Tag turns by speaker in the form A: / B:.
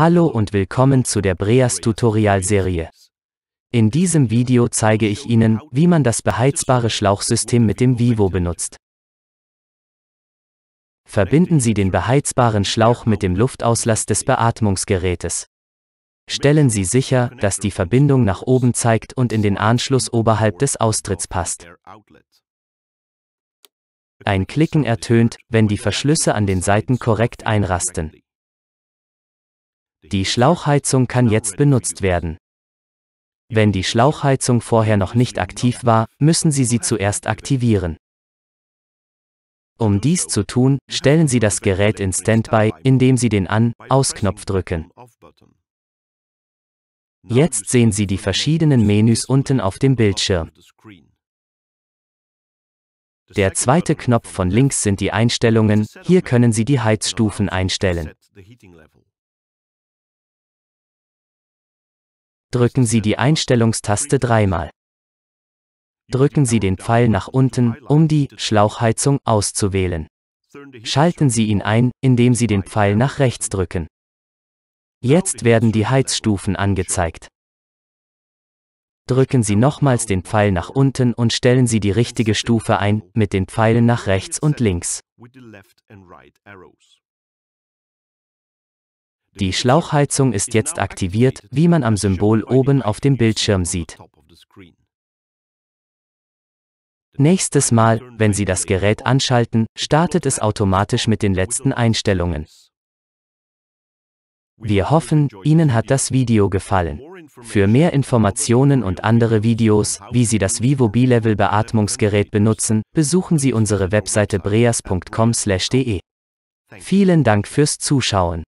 A: Hallo und willkommen zu der Breas Tutorial Serie. In diesem Video zeige ich Ihnen, wie man das beheizbare Schlauchsystem mit dem Vivo benutzt. Verbinden Sie den beheizbaren Schlauch mit dem Luftauslass des Beatmungsgerätes. Stellen Sie sicher, dass die Verbindung nach oben zeigt und in den Anschluss oberhalb des Austritts passt. Ein Klicken ertönt, wenn die Verschlüsse an den Seiten korrekt einrasten. Die Schlauchheizung kann jetzt benutzt werden. Wenn die Schlauchheizung vorher noch nicht aktiv war, müssen Sie sie zuerst aktivieren. Um dies zu tun, stellen Sie das Gerät in Standby, indem Sie den An-Aus-Knopf drücken. Jetzt sehen Sie die verschiedenen Menüs unten auf dem Bildschirm. Der zweite Knopf von links sind die Einstellungen, hier können Sie die Heizstufen einstellen. Drücken Sie die Einstellungstaste dreimal. Drücken Sie den Pfeil nach unten, um die Schlauchheizung auszuwählen. Schalten Sie ihn ein, indem Sie den Pfeil nach rechts drücken. Jetzt werden die Heizstufen angezeigt. Drücken Sie nochmals den Pfeil nach unten und stellen Sie die richtige Stufe ein, mit den Pfeilen nach rechts und links. Die Schlauchheizung ist jetzt aktiviert, wie man am Symbol oben auf dem Bildschirm sieht. Nächstes Mal, wenn Sie das Gerät anschalten, startet es automatisch mit den letzten Einstellungen. Wir hoffen, Ihnen hat das Video gefallen. Für mehr Informationen und andere Videos, wie Sie das Vivo B-Level Beatmungsgerät benutzen, besuchen Sie unsere Webseite breas.com/de. Vielen Dank fürs Zuschauen.